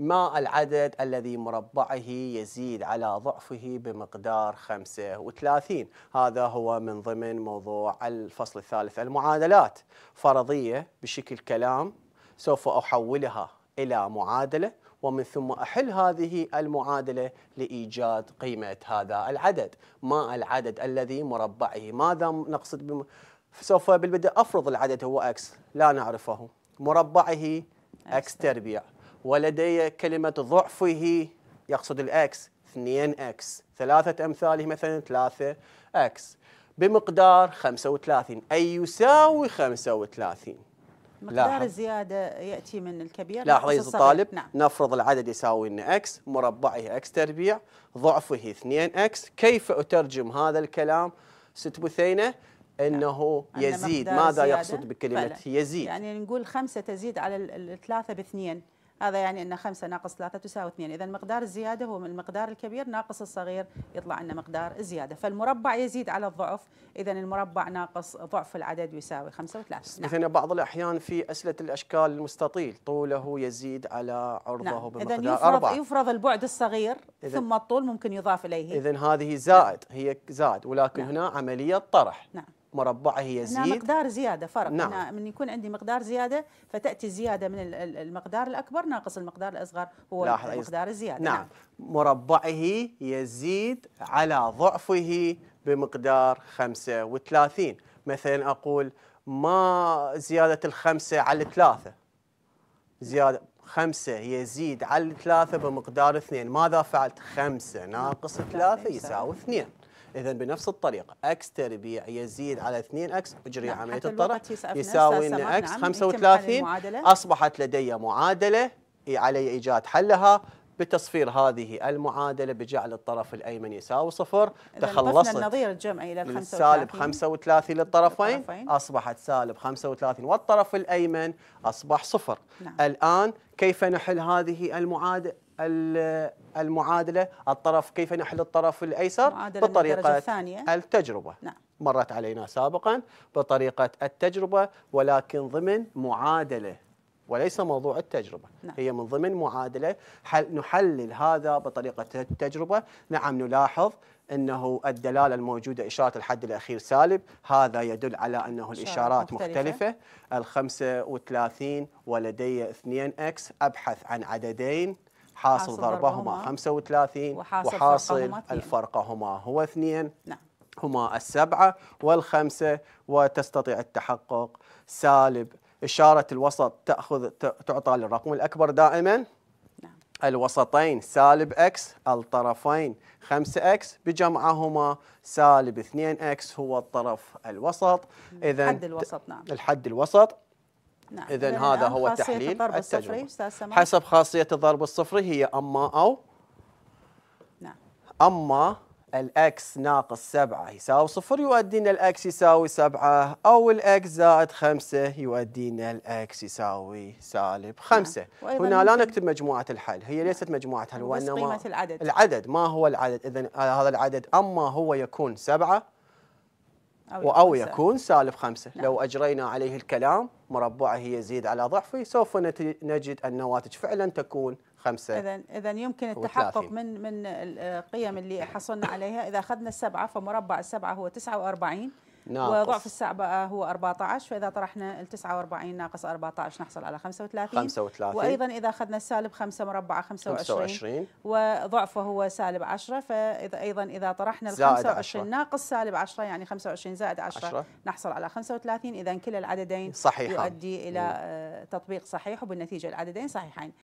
ما العدد الذي مربعه يزيد على ضعفه بمقدار 35 هذا هو من ضمن موضوع الفصل الثالث المعادلات فرضية بشكل كلام سوف أحولها إلى معادلة ومن ثم أحل هذه المعادلة لإيجاد قيمة هذا العدد ما العدد الذي مربعه ماذا نقصد بم... سوف بالبدء أفرض العدد هو X لا نعرفه مربعه X تربيع ولدي كلمة ضعفه يقصد الأكس 2 أكس ثلاثة أمثاله مثلا 3 أكس بمقدار 35 أي يساوي 35 مقدار الزيادة يأتي من الكبير لاحظ يا إيه الطالب نعم. نفرض العدد يساوي لنا اكس مربعه اكس تربيع ضعفه 2 اكس كيف أترجم هذا الكلام ست بثينة انه نعم. يزيد ماذا يقصد بكلمه فعلا. يزيد يعني نقول خمسة تزيد على الثلاثة باثنين هذا يعني أن خمسة ناقص ثلاثة تساوي اثنين إذا مقدار الزيادة هو من المقدار الكبير ناقص الصغير يطلع لنا مقدار الزيادة فالمربع يزيد على الضعف إذا المربع ناقص ضعف العدد يساوي خمسة وثلاثة نعم. مثلا بعض الأحيان في أسئلة الأشكال المستطيل طوله يزيد على عرضه نعم. بمقدار إذا يفرض أربعة يفرض البعد الصغير إذن ثم الطول ممكن يضاف إليه إذا هذه زائد نعم. هي زائد ولكن نعم. هنا عملية طرح نعم مربعه يزيد أنا مقدار زياده فرق نعم. أنا من يكون عندي مقدار زياده فتاتي الزياده من المقدار الاكبر ناقص المقدار الاصغر هو مقدار الزياده نعم. نعم مربعه يزيد على ضعفه بمقدار 35 مثلا اقول ما زياده الخمسه على الثلاثه زياده خمسة يزيد على ثلاثة بمقدار اثنين ماذا فعلت؟ خمسة ناقص ثلاثة يساوي اثنين إذا بنفس الطريقة اكس تربيع يزيد على 2 اكس أجري نعم، عملية الطرح يساوي إن اكس 35 نعم، أصبحت لدي معادلة علي إيجاد حلها بتصفير هذه المعادله بجعل الطرف الايمن يساوي صفر تخلصت النظير الجمعي الى 35 سالب 35 للطرفين, للطرفين اصبحت سالب 35 والطرف الايمن اصبح صفر نعم. الان كيف نحل هذه المعادله المعادله الطرف كيف نحل الطرف الايسر بطريقه الثانية. التجربه نعم. مرت علينا سابقا بطريقه التجربه ولكن ضمن معادله وليس موضوع التجربة نعم. هي من ضمن معادلة حل نحلل هذا بطريقة التجربة نعم نلاحظ أنه الدلالة الموجودة إشارة الحد الأخير سالب هذا يدل على أنه الإشارات مختلفة, مختلفة. الخمسة وثلاثين ولدي 2 أكس أبحث عن عددين حاصل ضربهما 35 وحاصل, وحاصل الفرقهما هو اثنين نعم هما السبعة والخمسة وتستطيع التحقق سالب إشارة الوسط تأخذ تعطى للرقم الأكبر دائما نعم. الوسطين سالب x الطرفين 5x بجمعهما سالب 2x هو الطرف الوسط نعم. إذا الحد الوسط نعم الحد الوسط نعم. إذا هذا هو تحليل التجربة حسب خاصية الضرب الصفري هي أما أو نعم. أما الأكس ناقص 7 يساوي صفر يؤدينا الأكس يساوي 7 أو الأكس زائد 5 يؤدينا الأكس يساوي سالب 5 نعم. هنا لا نكتب مجموعة الحل هي ليست نعم. مجموعة الحل وإنما قيمة العدد العدد ما هو العدد إذا هذا العدد أما هو يكون 7 أو, أو يكون سالب خمسة نعم. لو أجرينا عليه الكلام مربعه يزيد على ضعفه سوف نجد النواتج فعلا تكون خمسة إذن, إذن يمكن التحقق من من القيم اللي حصلنا عليها إذا أخذنا السبعة فمربع السبعة هو 49 ناقص. وضعف بقى هو 14 فإذا طرحنا ال 49 ناقص 14 نحصل على 35 35 وأيضا إذا أخذنا السالب 5 مربعة 25, 25 وضعفه هو سالب 10 فإذا أيضا إذا طرحنا ال 25 عشرة. ناقص سالب 10 يعني 25 زائد 10, 10. نحصل على 35 إذا كلا العددين صحيحة. يؤدي إلى م. آه، تطبيق صحيح وبالنتيجة العددين صحيحين